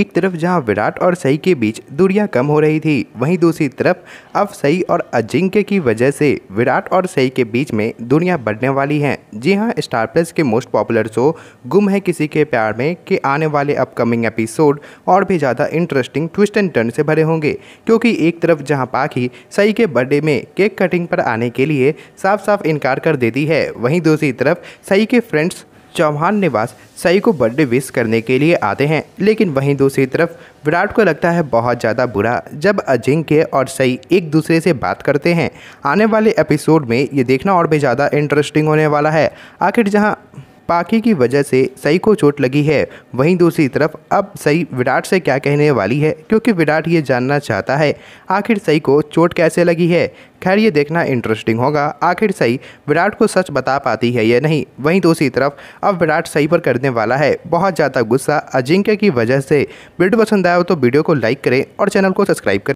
एक तरफ जहां विराट और सई के बीच दूरियां कम हो रही थी वहीं दूसरी तरफ अब सई और अजिंक्य की वजह से विराट और सई के बीच में दूरियां बढ़ने वाली हैं जी हां स्टार प्लस के मोस्ट पॉपुलर शो गुम है किसी के प्यार में के आने वाले अपकमिंग एपिसोड और भी ज़्यादा इंटरेस्टिंग ट्विस्ट एंड टर्न से भरे होंगे क्योंकि एक तरफ जहाँ पाखी सई के बर्थडे में केक कटिंग पर आने के लिए साफ साफ इनकार कर देती है वहीं दूसरी तरफ सई के फ्रेंड्स चौहान निवास सई को बर्थडे विश करने के लिए आते हैं लेकिन वहीं दूसरी तरफ विराट को लगता है बहुत ज़्यादा बुरा जब अजिंक्य और सई एक दूसरे से बात करते हैं आने वाले एपिसोड में ये देखना और भी ज़्यादा इंटरेस्टिंग होने वाला है आखिर जहाँ पाखी की वजह से सई को चोट लगी है वहीं दूसरी तरफ अब सई विराट से क्या कहने वाली है क्योंकि विराट ये जानना चाहता है आखिर सई को चोट कैसे लगी है खैर ये देखना इंटरेस्टिंग होगा आखिर सही विराट को सच बता पाती है या नहीं वहीं दूसरी तरफ अब विराट सही पर करने वाला है बहुत ज़्यादा गुस्सा अजिंक्य की वजह से वीडियो पसंद आया हो तो वीडियो को लाइक करें और चैनल को सब्सक्राइब करें